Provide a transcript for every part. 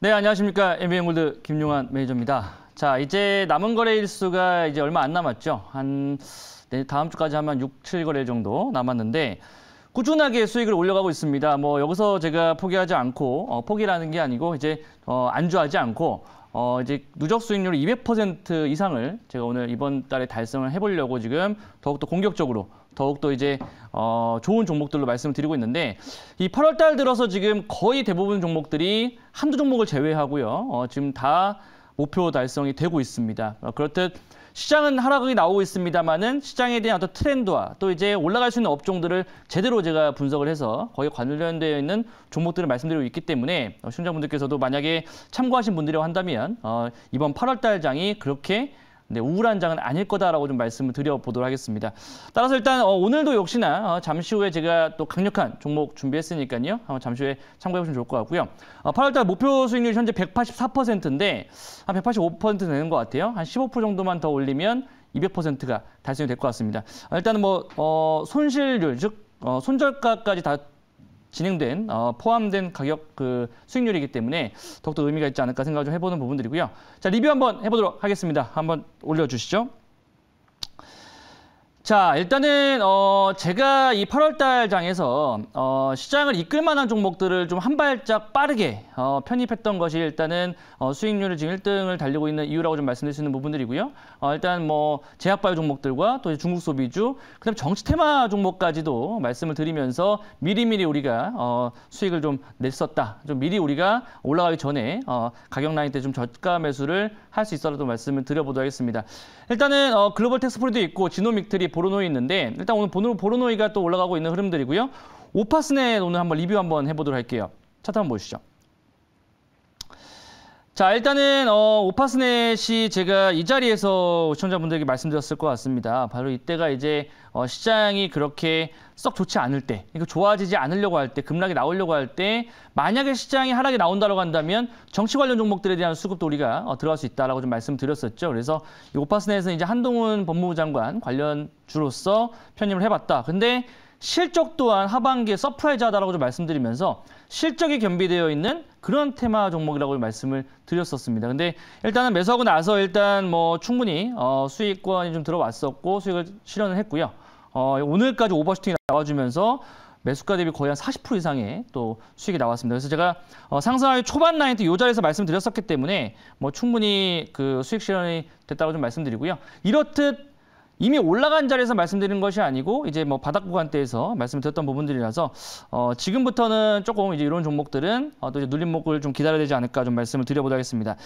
네, 안녕하십니까. MBN 골드 김용환 매니저입니다. 자, 이제 남은 거래 일수가 이제 얼마 안 남았죠. 한 네, 다음 주까지 하면 6, 7거래 정도 남았는데 꾸준하게 수익을 올려가고 있습니다. 뭐 여기서 제가 포기하지 않고 어, 포기라는 게 아니고 이제 어, 안주하지 않고 어, 이제 누적 수익률 200% 이상을 제가 오늘 이번 달에 달성을 해보려고 지금 더욱더 공격적으로 더욱더 이제 어, 좋은 종목들로 말씀을 드리고 있는데 이 8월 달 들어서 지금 거의 대부분 종목들이 한두 종목을 제외하고요. 어, 지금 다 목표 달성이 되고 있습니다. 어, 그렇듯 시장은 하락이 나오고 있습니다만은 시장에 대한 어떤 트렌드와 또 이제 올라갈 수 있는 업종들을 제대로 제가 분석을 해서 거의 관련되어 있는 종목들을 말씀드리고 있기 때문에 어, 시청자분들께서도 만약에 참고하신 분들이라고 한다면 어, 이번 8월 달장이 그렇게 네, 우울한 장은 아닐 거다라고 좀 말씀을 드려보도록 하겠습니다. 따라서 일단 어, 오늘도 역시나 어, 잠시 후에 제가 또 강력한 종목 준비했으니까요. 한번 잠시 후에 참고해보시면 좋을 것 같고요. 어, 8월달 목표 수익률 현재 184%인데 한 185% 되는 것 같아요. 한 15% 정도만 더 올리면 200%가 달성이 될 것 같습니다. 어, 일단은 뭐 어, 손실률 즉 어, 손절가까지 다 진행된 어, 포함된 가격 그 수익률이기 때문에 더욱더 의미가 있지 않을까 생각을 좀 해보는 부분들이고요. 자 리뷰 한번 해보도록 하겠습니다. 한번 올려주시죠. 자, 일단은 어 제가 이 8월 달 장에서 어 시장을 이끌 만한 종목들을 좀 한 발짝 빠르게 어 편입했던 것이 일단은 어 수익률을 지금 1등을 달리고 있는 이유라고 좀 말씀드릴 수 있는 부분들이고요. 어 일단 뭐 제약바이오 종목들과 또 중국 소비주, 그다음 정치 테마 종목까지도 말씀을 드리면서 미리미리 우리가 어 수익을 좀 냈었다. 좀 미리 우리가 올라가기 전에 어 가격 라인 때 좀 저가 매수를 할 수 있어라도 말씀을 드려보도록 하겠습니다. 일단은 어 글로벌 텍스포로도 있고 지노믹 보르노이 있는데 일단 오늘 보르노이가 또 올라가고 있는 흐름들이고요. 오파스넷 오늘 한번 리뷰 한번 해보도록 할게요. 차트 한번 보시죠. 자 일단은 어, 오파스넷이 제가 이 자리에서 시청자분들에게 말씀드렸을 것 같습니다. 바로 이때가 이제 어, 시장이 그렇게 썩 좋지 않을 때, 그러니까 좋아지지 않으려고 할 때, 급락이 나오려고 할 때 만약에 시장이 하락이 나온다고 한다면 정치 관련 종목들에 대한 수급도 우리가 어, 들어갈 수 있다라고 좀 말씀드렸었죠. 그래서 이 오파스넷은 이제 한동훈 법무부 장관 관련 주로서 편입을 해봤다. 근데 실적 또한 하반기에 서프라이즈하다라고 좀 말씀드리면서 실적이 겸비되어 있는 그런 테마 종목이라고 말씀을 드렸었습니다. 근데 일단은 매수하고 나서 일단 뭐 충분히 어, 수익권이 좀 들어왔었고 수익을 실현을 했고요. 어, 오늘까지 오버슈팅이 나와주면서 매수가 대비 거의 한 40% 이상의 또 수익이 나왔습니다. 그래서 제가 어, 상승하기 초반 라인 때이 자리에서 말씀드렸었기 때문에 뭐 충분히 그 수익 실현이 됐다고 좀 말씀드리고요. 이렇듯 이미 올라간 자리에서 말씀드린 것이 아니고 이제 뭐 바닥 구간대에서 말씀드렸던 부분들이라서 어, 지금부터는 조금 이제 이런 종목들은 어, 또 이제 눌림목을 좀 기다려야 되지 않을까 좀 말씀을 드려보도록 하겠습니다.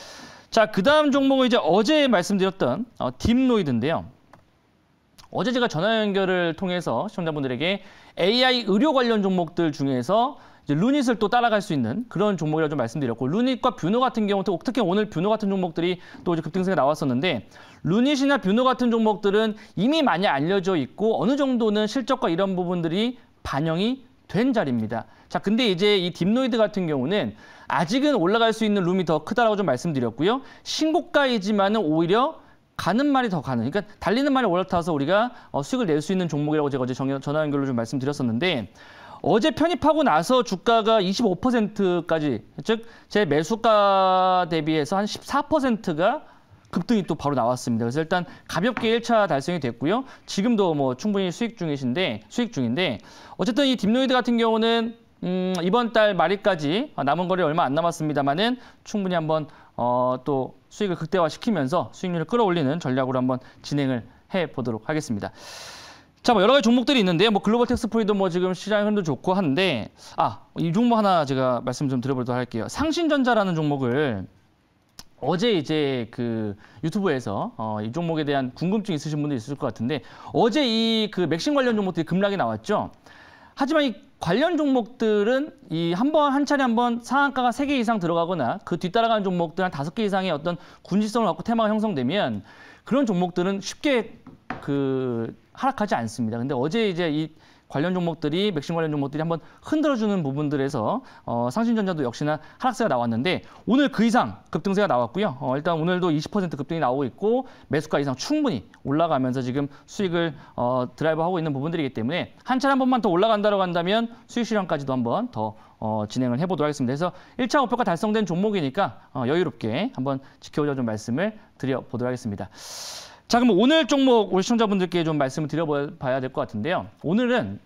자, 그 다음 종목은 이제 어제 말씀드렸던 어, 딥노이드인데요. 어제 제가 전화 연결을 통해서 시청자분들에게 AI 의료 관련 종목들 중에서 루닛을 또 따라갈 수 있는 그런 종목이라 좀 말씀드렸고 루닛과 뷰노 같은 경우 특히 오늘 뷰노 같은 종목들이 또 이제 급등세가 나왔었는데 루닛이나 뷰노 같은 종목들은 이미 많이 알려져 있고 어느 정도는 실적과 이런 부분들이 반영이 된 자리입니다. 자, 근데 이제 이 딥노이드 같은 경우는 아직은 올라갈 수 있는 룸이 더 크다라고 좀 말씀드렸고요. 신고가이지만은 오히려 가는 말이 더 가는, 그러니까 달리는 말이 올라타서 우리가 어, 수익을 낼 수 있는 종목이라고 제가 어제 전화 연결로 좀 말씀드렸었는데 어제 편입하고 나서 주가가 25%까지 즉 제 매수가 대비해서 한 14%가 급등이 또 바로 나왔습니다. 그래서 일단 가볍게 1차 달성이 됐고요. 지금도 뭐 충분히 수익 중이신데 수익 중인데 어쨌든 이 딥노이드 같은 경우는 음, 이번 달 말일까지 남은 거리 얼마 안 남았습니다만은 충분히 한번 어, 또 수익을 극대화시키면서 수익률을 끌어올리는 전략으로 한번 진행을 해 보도록 하겠습니다. 자, 뭐 여러 가지 종목들이 있는데요. 뭐 글로벌 텍스프리도 뭐 지금 시장 흐름도 좋고 한데 아, 이 종목 하나 제가 말씀 좀 드려보도록 할게요. 상신전자라는 종목을 어제 이제 그 유튜브에서 어, 이 종목에 대한 궁금증 있으신 분들 있을 것 같은데 어제 이 그 맥신 관련 종목들이 급락이 나왔죠. 하지만 이 관련 종목들은 이 한번한 차례 한 번 상한가가 3개 이상 들어가거나 그 뒤따라가는 종목들 한 다섯 개 이상의 어떤 군지성을 갖고 테마가 형성되면 그런 종목들은 쉽게 그 하락하지 않습니다. 근데 어제 이제 이 관련 종목들이 맥신 관련 종목들이 한번 흔들어주는 부분들에서 어, 상신전자도 역시나 하락세가 나왔는데 오늘 그 이상 급등세가 나왔고요. 어, 일단 오늘도 20% 급등이 나오고 있고 매수가 이상 충분히 올라가면서 지금 수익을 어, 드라이브하고 있는 부분들이기 때문에 한 차례 한 번만 더 올라간다고 한다면 수익 실현까지도 한번 더 어, 진행을 해보도록 하겠습니다. 그래서 1차 목표가 달성된 종목이니까 어, 여유롭게 한번 지켜보자 좀 말씀을 드려보도록 하겠습니다. 자, 그럼 오늘 종목 우리 시청자분들께 좀 말씀을 드려봐야 될 것 같은데요. 오늘은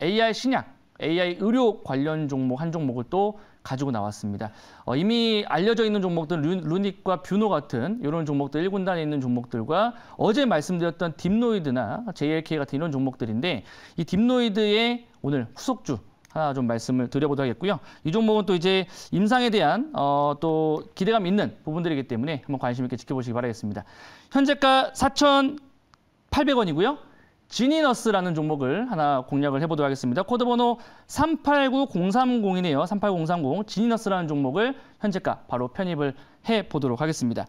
AI 신약, AI 의료 관련 종목 한 종목을 또 가지고 나왔습니다. 어, 이미 알려져 있는 종목들 루, 루닉과 뷰노 같은 이런 종목들 1군단에 있는 종목들과 어제 말씀드렸던 딥노이드나 JLK 같은 이런 종목들인데 이 딥노이드의 오늘 후속주 하나 좀 말씀을 드려보도록 하겠고요. 이 종목은 또 이제 임상에 대한 어, 또 기대감 있는 부분들이기 때문에 한번 관심 있게 지켜보시기 바라겠습니다. 현재가 4,800원이고요. 지니너스라는 종목을 하나 공략을 해보도록 하겠습니다. 코드 번호 389030이네요. 38030 지니너스라는 종목을 현재가 바로 편입을 해보도록 하겠습니다.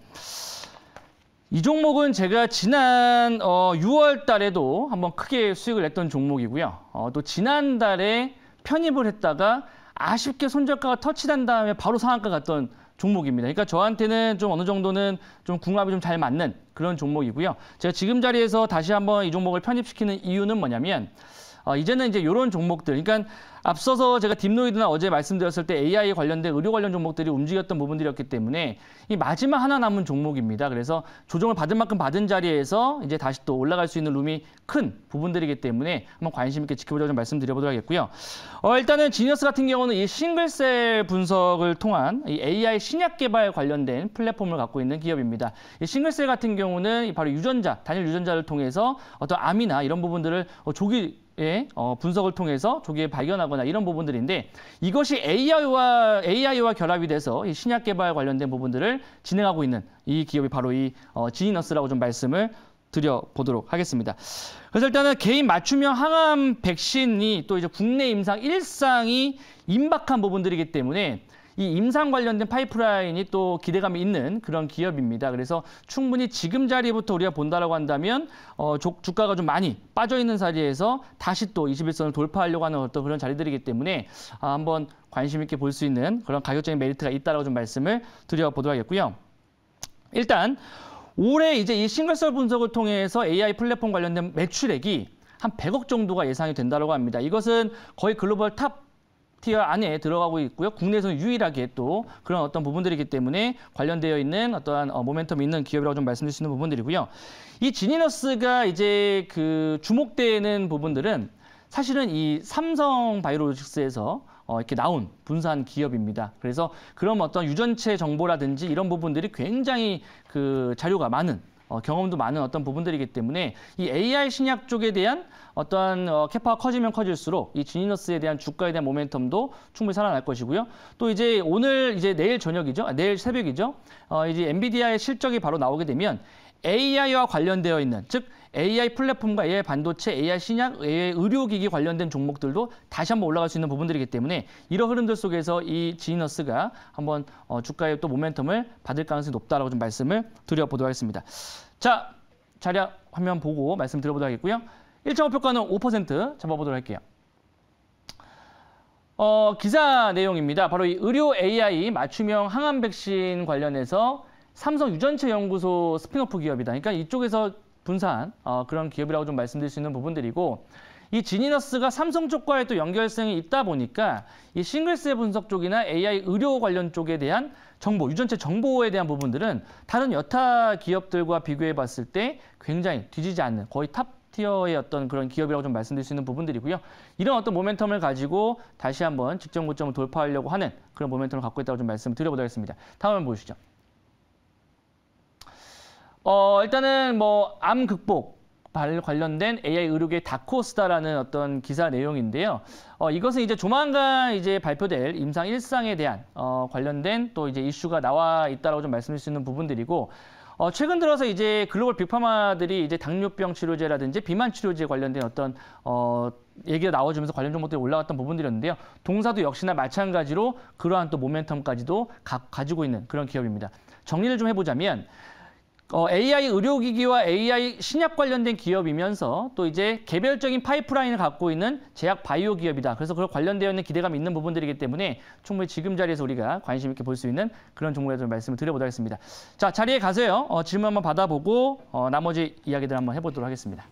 이 종목은 제가 지난 어, 6월 달에도 한번 크게 수익을 냈던 종목이고요. 어, 또 지난달에 편입을 했다가 아쉽게 손절가가 터치된 다음에 바로 상한가 갔던 종목입니다. 그러니까 저한테는 좀 어느 정도는 좀 궁합이 좀 잘 맞는 그런 종목이고요. 제가 지금 자리에서 다시 한번 이 종목을 편입시키는 이유는 뭐냐면 어, 이제는 이제 이런 종목들, 그러니까 앞서서 제가 딥노이드나 어제 말씀드렸을 때 AI 관련된 의료 관련 종목들이 움직였던 부분들이었기 때문에 이 마지막 하나 남은 종목입니다. 그래서 조정을 받은 만큼 받은 자리에서 이제 다시 또 올라갈 수 있는 룸이 큰 부분들이기 때문에 한번 관심 있게 지켜보자고 좀 말씀드려보도록 하겠고요. 어, 일단은 지니어스 같은 경우는 이 싱글셀 분석을 통한 이 AI 신약 개발 관련된 플랫폼을 갖고 있는 기업입니다. 이 싱글셀 같은 경우는 바로 유전자, 단일 유전자를 통해서 어떤 암이나 이런 부분들을 어, 조기 예, 어, 분석을 통해서 조기에 발견하거나 이런 부분들인데 이것이 AI와 AI와 결합이 돼서 이 신약 개발 관련된 부분들을 진행하고 있는 이 기업이 바로 이 어, 지니너스라고 좀 말씀을 드려보도록 하겠습니다. 그래서 일단은 개인 맞춤형 항암 백신이 또 이제 국내 임상 일상이 임박한 부분들이기 때문에 이 임상 관련된 파이프라인이 또 기대감이 있는 그런 기업입니다. 그래서 충분히 지금 자리부터 우리가 본다라고 한다면 어, 주가가 좀 많이 빠져 있는 자리에서 다시 또 21선을 돌파하려고 하는 어떤 그런 자리들이기 때문에 아, 한번 관심 있게 볼 수 있는 그런 가격적인 메리트가 있다라고 좀 말씀을 드려보도록 하겠고요. 일단 올해 이제 이 싱글셀 분석을 통해서 AI 플랫폼 관련된 매출액이 한 100억 정도가 예상이 된다고 합니다. 이것은 거의 글로벌 탑 티어 안에 들어가고 있고요. 국내에서 유일하게 또 그런 어떤 부분들이기 때문에 관련되어 있는 어떠한 어, 모멘텀이 있는 기업이라고 좀 말씀드릴 수 있는 부분들이고요. 이 지니너스가 이제 그 주목되는 부분들은 사실은 이 삼성 바이오로직스에서 어, 이렇게 나온 분산 기업입니다. 그래서 그런 어떤 유전체 정보라든지 이런 부분들이 굉장히 그 자료가 많은 어, 경험도 많은 어떤 부분들이기 때문에 이 AI 신약 쪽에 대한 어떠한 어, 캐파가 커지면 커질수록 이 지니너스에 대한 주가에 대한 모멘텀도 충분히 살아날 것이고요. 또 이제 오늘 이제 내일 저녁이죠. 아, 내일 새벽이죠. 어, 이제 엔비디아의 실적이 바로 나오게 되면 AI와 관련되어 있는 즉 AI 플랫폼과 AI 반도체, AI 신약, AI 의료기기 관련된 종목들도 다시 한번 올라갈 수 있는 부분들이기 때문에 이런 흐름들 속에서 이 지니너스가 한번 어, 주가의 또 모멘텀을 받을 가능성이 높다라고 좀 말씀을 드려보도록 하겠습니다. 자, 자료 화면 보고 말씀 드려보도록 하겠고요. 1.5 평가는 5% 잡아보도록 할게요. 어, 기사 내용입니다. 바로 이 의료 AI 맞춤형 항암 백신 관련해서 삼성 유전체 연구소 스피너프 기업이다. 그러니까 이쪽에서 분산 어, 그런 기업이라고 좀 말씀드릴 수 있는 부분들이고 이 지니너스가 삼성 쪽과의 또 연결성이 있다 보니까 이싱글세 분석 쪽이나 AI 의료 관련 쪽에 대한 정보, 유전체 정보에 대한 부분들은 다른 여타 기업들과 비교해 봤을 때 굉장히 뒤지지 않는 거의 탑 티어의 어떤 그런 기업이라고 좀 말씀드릴 수 있는 부분들이고요. 이런 어떤 모멘텀을 가지고 다시 한번 직전 고점을 돌파하려고 하는 그런 모멘텀을 갖고 있다고 좀 말씀드려보도록 하겠습니다. 다음 화면 보시죠. 어, 일단은 뭐 암 극복 관련된 AI 의료계 다코스다라는 어떤 기사 내용인데요. 어, 이것은 이제 조만간 이제 발표될 임상 일상에 대한 어, 관련된 또 이제 이슈가 나와 있다라고 좀 말씀드릴 수 있는 부분들이고 어, 최근 들어서 이제 글로벌 빅파마들이 이제 당뇨병 치료제라든지 비만 치료제 관련된 어떤 어, 얘기가 나와주면서 관련 정보들이 올라왔던 부분들이었는데요. 동사도 역시나 마찬가지로 그러한 또 모멘텀까지도 가, 가지고 있는 그런 기업입니다. 정리를 좀 해보자면 어, AI 의료기기와 AI 신약 관련된 기업이면서 또 이제 개별적인 파이프라인을 갖고 있는 제약 바이오 기업이다. 그래서 그걸 관련되어 있는 기대감이 있는 부분들이기 때문에 충분히 지금 자리에서 우리가 관심 있게 볼 수 있는 그런 종목에 대해서 말씀을 드려보도록 하겠습니다. 자, 자리에 가세요. 어, 질문 한번 받아보고 어, 나머지 이야기들 한번 해보도록 하겠습니다.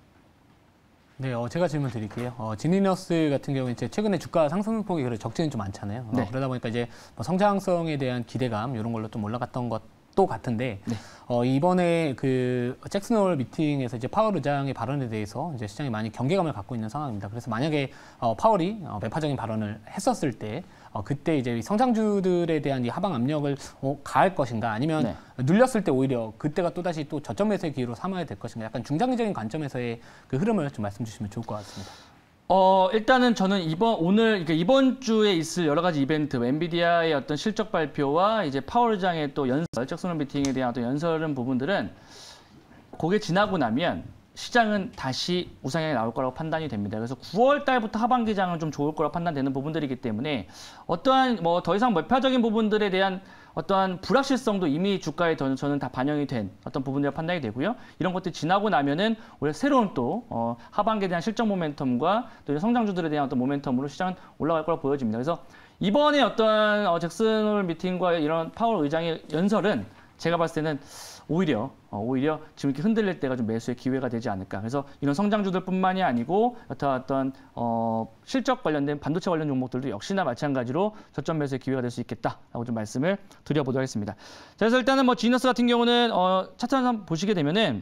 네, 어, 제가 질문 드릴게요. 어, 지니너스 같은 경우는 이제 최근에 주가 상승폭이 그래 적지는 좀 많잖아요. 어, 네. 그러다 보니까 이제 뭐 성장성에 대한 기대감 이런 걸로 좀 올라갔던 것또 같은데 네. 어, 이번에 그 잭슨 홀 미팅에서 이제 파월 의장의 발언에 대해서 이제 시장이 많이 경계감을 갖고 있는 상황입니다. 그래서 만약에 어, 파월이 어, 매파적인 발언을 했었을 때 어, 그때 이제 성장주들에 대한 이 하방 압력을 어, 가할 것인가 아니면 네. 눌렸을 때 오히려 그때가 또다시 또 저점 매수의 기회로 삼아야 될 것인가 약간 중장기적인 관점에서의 그 흐름을 좀 말씀 주시면 좋을 것 같습니다. 어, 일단은 저는 이번 오늘 그러니까 이번 주에 있을 여러 가지 이벤트, 뭐 엔비디아의 어떤 실적 발표와 이제 파월장의 또 연설, 적선언 미팅에 대한 어떤 연설은 부분들은 그게 지나고 나면 시장은 다시 우상향이 나올 거라고 판단이 됩니다. 그래서 9월 달부터 하반기장은 좀 좋을 거라고 판단되는 부분들이기 때문에 어떠한 뭐 더 이상 매파적인 부분들에 대한 어떠한 불확실성도 이미 주가에 저는 다 반영이 된 어떤 부분이라 판단이 되고요. 이런 것들이 지나고 나면은 오히려 새로운 또 어, 하반기에 대한 실적 모멘텀과 또 성장주들에 대한 어떤 모멘텀으로 시장은 올라갈 거라고 보여집니다. 그래서 이번에 어떤 어, 잭슨홀 미팅과 이런 파월 의장의 연설은 제가 봤을 때는 오히려 어, 오히려 지금 이렇게 흔들릴 때가 좀 매수의 기회가 되지 않을까. 그래서 이런 성장주들뿐만이 아니고 여타 어떤 어, 실적 관련된 반도체 관련 종목들도 역시나 마찬가지로 저점 매수의 기회가 될 수 있겠다라고 좀 말씀을 드려보도록 하겠습니다. 자, 그래서 일단은 뭐 지너스 같은 경우는 어, 차트 한번 보시게 되면은.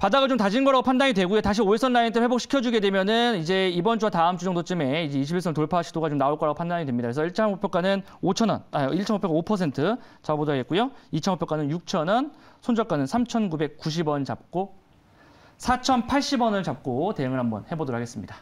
바닥을 좀 다진 거라고 판단이 되고요. 다시 일선 라인 을 회복시켜주게 되면은 이제 이번 주와 다음 주 정도쯤에 이제 21선 돌파 시도가 좀 나올 거라고 판단이 됩니다. 그래서 1차 목표가는 5천원, 아, 1차 목표가 5% 잡아보도록 겠고요 2차 목표가는 6천원, 손절가는 3,990원 잡고 4,080원을 잡고 대응을 한번 해보도록 하겠습니다.